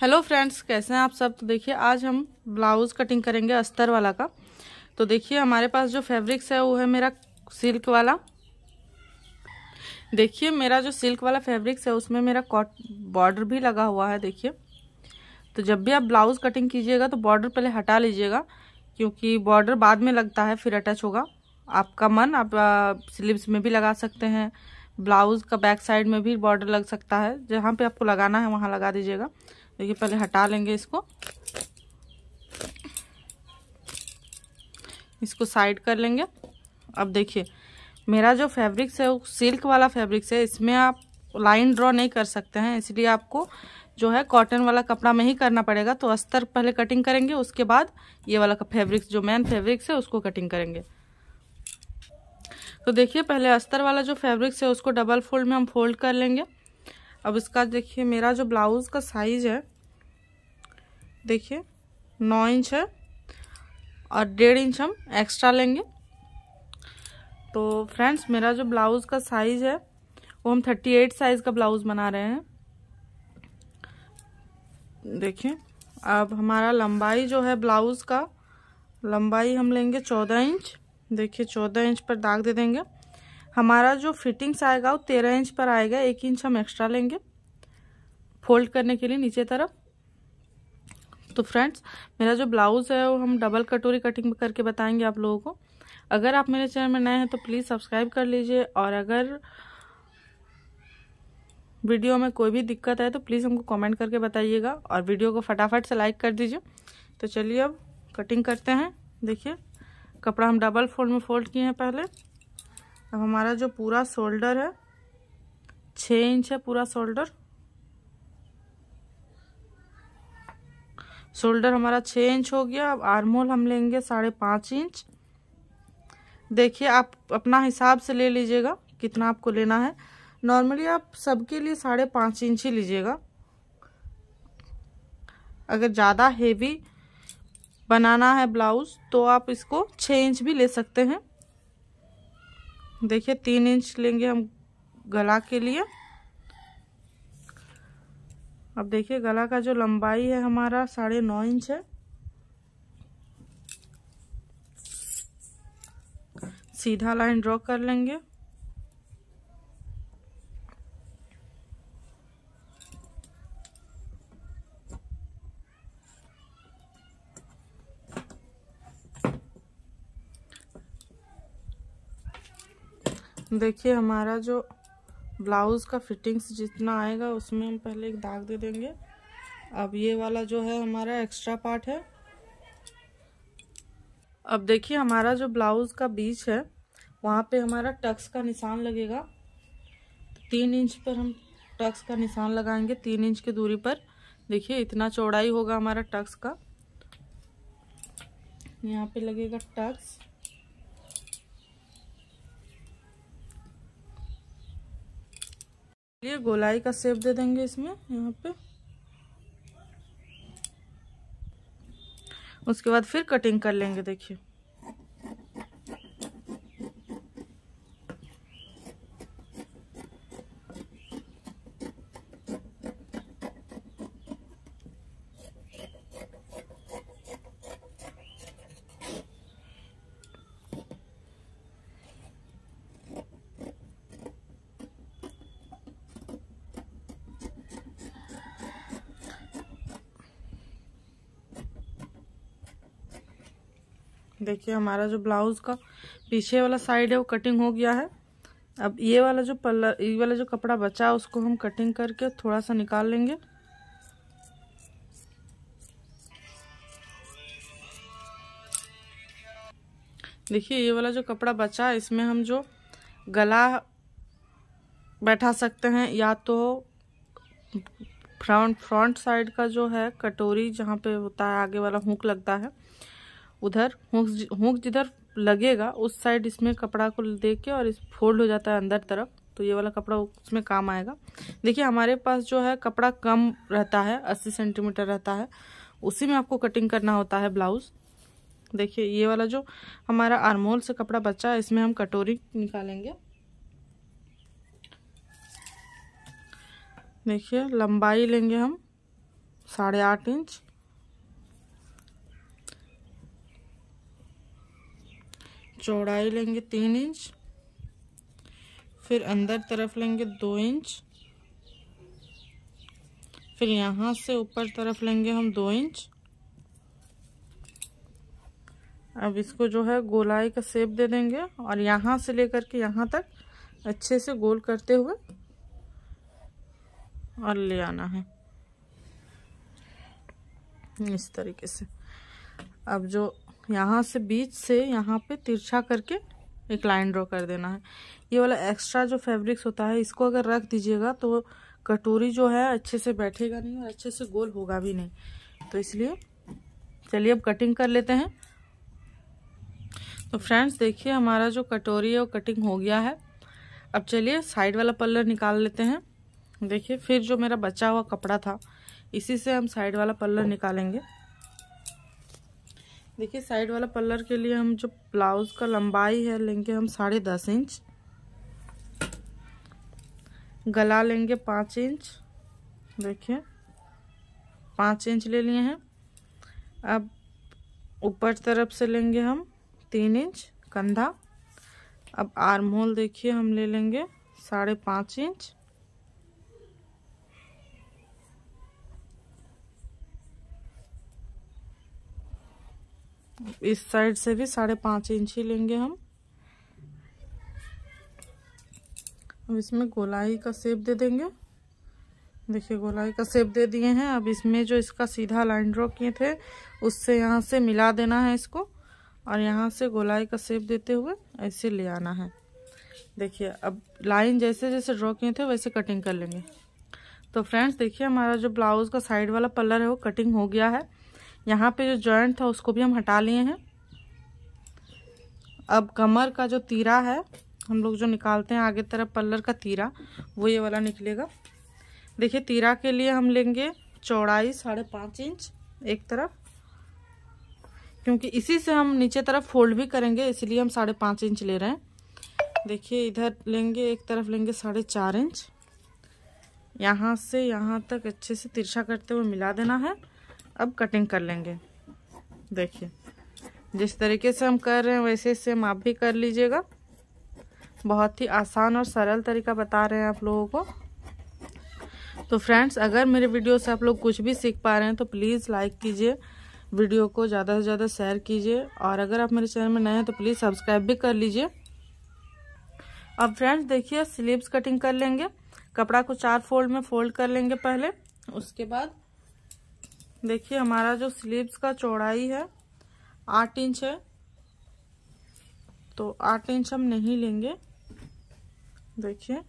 hello friends कैसे हैं आप सब तो देखिए आज हम ब्लाउज़ कटिंग करेंगे अस्तर वाला का तो देखिए हमारे पास जो फैब्रिक्स है वो है मेरा सिल्क वाला देखिए मेरा जो सिल्क वाला फैब्रिक्स है उसमें मेरा कॉट बॉर्डर भी लगा हुआ है देखिए तो जब भी आप ब्लाउज़ कटिंग कीजिएगा तो बॉर्डर पहले हटा लीजिएगा क्योंकि बॉर्डर बाद में लगता है फिर अटैच होगा आपका मन आप स्लीव्स में भी लगा सकते हैं ब्लाउज़ का बैक साइड में भी बॉर्डर लग सकता है जहाँ पे आपको लगाना है वहाँ लगा दीजिएगा देखिए पहले हटा लेंगे इसको इसको साइड कर लेंगे अब देखिए मेरा जो फैब्रिक्स है वो सिल्क वाला फैब्रिक्स है इसमें आप लाइन ड्रॉ नहीं कर सकते हैं इसलिए आपको जो है कॉटन वाला कपड़ा में ही करना पड़ेगा तो अस्तर पहले कटिंग करेंगे उसके बाद ये वाला फैब्रिक्स जो मेन फैब्रिक्स है उसको कटिंग करेंगे तो देखिए पहले अस्तर वाला जो फैब्रिक्स है उसको डबल फोल्ड में हम फोल्ड कर लेंगे अब इसका देखिए मेरा जो ब्लाउज़ का साइज़ है देखिए नौ इंच है और डेढ़ इंच हम एक्स्ट्रा लेंगे तो फ्रेंड्स मेरा जो ब्लाउज़ का साइज़ है वो हम थर्टी एट साइज़ का ब्लाउज़ बना रहे हैं देखिए अब हमारा लंबाई जो है ब्लाउज़ का लंबाई हम लेंगे चौदह इंच देखिए चौदह इंच पर दाग दे देंगे हमारा जो फिटिंग्स आएगा वो तेरह इंच पर आएगा एक इंच हम एक्स्ट्रा लेंगे फोल्ड करने के लिए नीचे तरफ तो फ्रेंड्स मेरा जो ब्लाउज़ है वो हम डबल कटोरी कटिंग करके बताएंगे आप लोगों को अगर आप मेरे चैनल में नए हैं तो प्लीज़ सब्सक्राइब कर लीजिए और अगर वीडियो में कोई भी दिक्कत है तो प्लीज़ हमको कमेंट करके बताइएगा और वीडियो को फटाफट से लाइक कर दीजिए तो चलिए अब कटिंग करते हैं देखिए कपड़ा हम डबल फोल्ड में फोल्ड किए हैं पहले अब हमारा जो पूरा शोल्डर है छः इंच है पूरा शोल्डर शोल्डर हमारा छः इंच हो गया अब आर्मोल हम लेंगे साढ़े पाँच इंच देखिए आप अपना हिसाब से ले लीजिएगा कितना आपको लेना है नॉर्मली आप सबके लिए साढ़े पाँच इंच ही लीजिएगा अगर ज़्यादा हेवी बनाना है ब्लाउज तो आप इसको छः इंच भी ले सकते हैं देखिए तीन इंच लेंगे हम गला के लिए अब देखिए गला का जो लंबाई है हमारा साढ़े नौ इंच है सीधा लाइन ड्रॉ कर लेंगे देखिए हमारा जो ब्लाउज़ का फिटिंग्स जितना आएगा उसमें हम पहले एक दाग दे देंगे अब ये वाला जो है हमारा एक्स्ट्रा पार्ट है अब देखिए हमारा जो ब्लाउज़ का बीच है वहाँ पे हमारा टक्स का निशान लगेगा तीन इंच पर हम टक्स का निशान लगाएंगे तीन इंच की दूरी पर देखिए इतना चौड़ाई होगा हमारा टक्स का यहाँ पे लगेगा टक्स ये गोलाई का सेप दे देंगे इसमें यहाँ पे उसके बाद फिर कटिंग कर लेंगे देखिए देखिए हमारा जो ब्लाउज का पीछे वाला साइड है वो कटिंग हो गया है अब ये वाला जो पल्ला ये वाला जो कपड़ा बचा है उसको हम कटिंग करके थोड़ा सा निकाल लेंगे देखिए ये वाला जो कपड़ा बचा इसमें हम जो गला बैठा सकते हैं या तो फ्रंट फ्रंट साइड का जो है कटोरी जहाँ पे होता है आगे वाला हुक लगता है उधर हुक जिधर लगेगा उस साइड इसमें कपड़ा को दे के और इस फोल्ड हो जाता है अंदर तरफ तो ये वाला कपड़ा उसमें काम आएगा देखिए हमारे पास जो है कपड़ा कम रहता है अस्सी सेंटीमीटर रहता है उसी में आपको कटिंग करना होता है ब्लाउज़ देखिए ये वाला जो हमारा आरमोल से कपड़ा बचा है इसमें हम कटोरी निकालेंगे देखिए लंबाई लेंगे हम साढ़े आठ इंच चौड़ाई लेंगे तीन इंच फिर अंदर तरफ लेंगे दो इंच फिर यहाँ से ऊपर तरफ लेंगे हम दो इंच अब इसको जो है गोलाई का सेप दे देंगे और यहाँ से लेकर के यहाँ तक अच्छे से गोल करते हुए और ले आना है इस तरीके से अब जो यहाँ से बीच से यहाँ पे तिरछा करके एक लाइन ड्रॉ कर देना है ये वाला एक्स्ट्रा जो फैब्रिक्स होता है इसको अगर रख दीजिएगा तो कटोरी जो है अच्छे से बैठेगा नहीं और अच्छे से गोल होगा भी नहीं तो इसलिए चलिए अब कटिंग कर लेते हैं तो फ्रेंड्स देखिए हमारा जो कटोरी है वो कटिंग हो गया है अब चलिए साइड वाला पल्लर निकाल लेते हैं देखिए फिर जो मेरा बचा हुआ कपड़ा था इसी से हम साइड वाला पल्लर निकालेंगे देखिए साइड वाला पल्लर के लिए हम जो ब्लाउज का लंबाई है लेंगे हम साढ़े दस इंच गला लेंगे पाँच इंच देखिए पाँच इंच ले लिए हैं अब ऊपर तरफ से लेंगे हम तीन इंच कंधा अब आर्म होल देखिए हम ले लेंगे साढ़े पाँच इंच इस साइड से भी साढ़े पाँच इंच ही लेंगे हम अब इसमें गोलाई का सेप दे देंगे देखिए गोलाई का सेप दे दिए हैं अब इसमें जो इसका सीधा लाइन ड्रॉ किए थे उससे यहाँ से मिला देना है इसको और यहाँ से गोलाई का सेप देते हुए ऐसे ले आना है देखिए अब लाइन जैसे जैसे ड्रॉ किए थे वैसे कटिंग कर लेंगे तो फ्रेंड्स देखिए हमारा जो ब्लाउज़ का साइड वाला पल्लर है वो कटिंग हो गया है यहाँ पे जो जॉइंट था उसको भी हम हटा लिए हैं अब कमर का जो तीरा है हम लोग जो निकालते हैं आगे तरफ पल्लर का तीरा वो ये वाला निकलेगा देखिए तीरा के लिए हम लेंगे चौड़ाई साढ़े पाँच इंच एक तरफ क्योंकि इसी से हम नीचे तरफ फोल्ड भी करेंगे इसलिए हम साढ़े पाँच इंच ले रहे हैं देखिए इधर लेंगे एक तरफ लेंगे साढ़े चार इंच यहाँ से यहाँ तक अच्छे से तिरछा करते हुए मिला देना है अब कटिंग कर लेंगे देखिए जिस तरीके से हम कर रहे हैं वैसे हम आप भी कर लीजिएगा बहुत ही आसान और सरल तरीका बता रहे हैं आप लोगों को तो फ्रेंड्स अगर मेरे वीडियो से आप लोग कुछ भी सीख पा रहे हैं तो प्लीज़ लाइक कीजिए वीडियो को ज़्यादा से ज़्यादा शेयर कीजिए और अगर आप मेरे चैनल में नए हैं तो प्लीज़ सब्सक्राइब भी कर लीजिए अब फ्रेंड्स देखिए स्लीव्स कटिंग कर लेंगे कपड़ा को चार फोल्ड में फोल्ड कर लेंगे पहले उसके बाद देखिए हमारा जो स्लीव्स का चौड़ाई है आठ इंच है तो आठ इंच हम नहीं लेंगे देखिए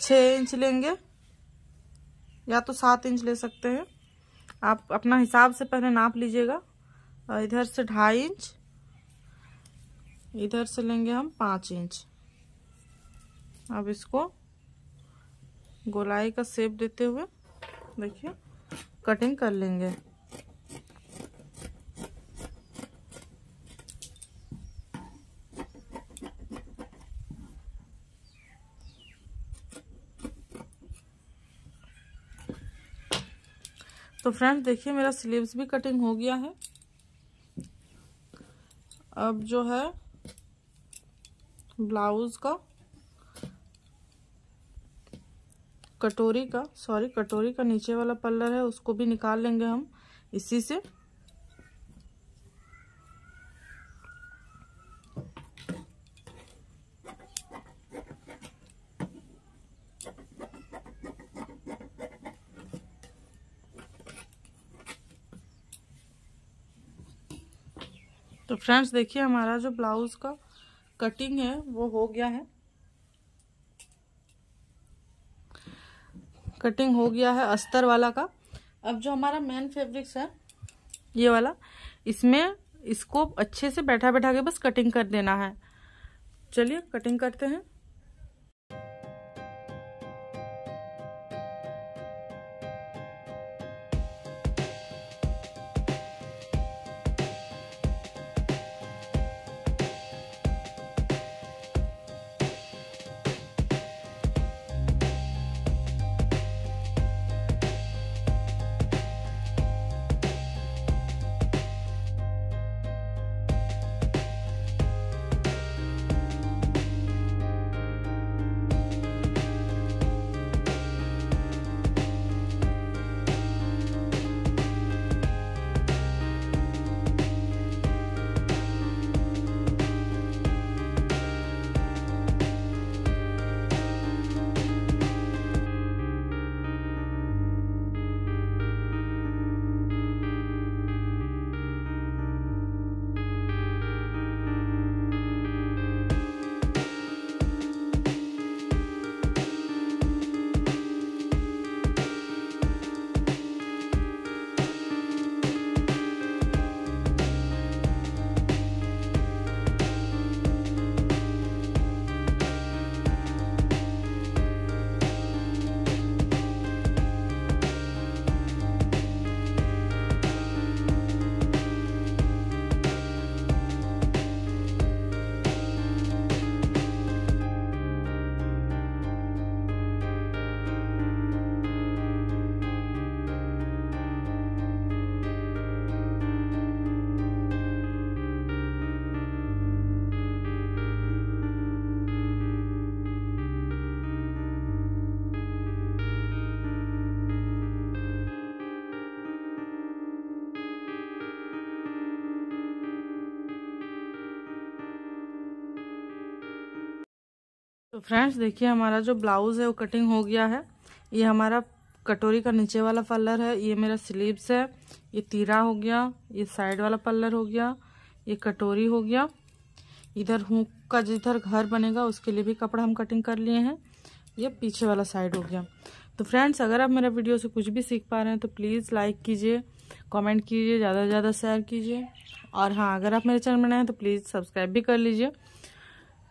छ इंच लेंगे या तो सात इंच ले सकते हैं आप अपना हिसाब से पहले नाप लीजिएगा इधर से ढाई इंच इधर से लेंगे हम पाँच इंच अब इसको गोलाई का सेप देते हुए देखिए कटिंग कर लेंगे तो फ्रेंड्स देखिए मेरा स्लीव्स भी कटिंग हो गया है अब जो है ब्लाउज का कटोरी का सॉरी कटोरी का नीचे वाला पल्लर है उसको भी निकाल लेंगे हम इसी से तो फ्रेंड्स देखिए हमारा जो ब्लाउज़ का कटिंग है वो हो गया है कटिंग हो गया है अस्तर वाला का अब जो हमारा मेन फेब्रिक्स है ये वाला इसमें इसको अच्छे से बैठा बैठा के बस कटिंग कर देना है चलिए कटिंग करते हैं तो फ्रेंड्स देखिए हमारा जो ब्लाउज़ है वो कटिंग हो गया है ये हमारा कटोरी का नीचे वाला पल्लर है ये मेरा स्लीव्स है ये तीरा हो गया ये साइड वाला पल्लर हो गया ये कटोरी हो गया इधर हुक का जिधर घर बनेगा उसके लिए भी कपड़ा हम कटिंग कर लिए हैं ये पीछे वाला साइड हो गया तो फ्रेंड्स अगर आप मेरा वीडियो से कुछ भी सीख पा रहे हैं तो प्लीज़ लाइक कीजिए कमेंट कीजिए ज़्यादा से ज़्यादा शेयर कीजिए और हाँ अगर आप मेरे चैनल में नए हैं तो प्लीज़ सब्सक्राइब भी कर लीजिए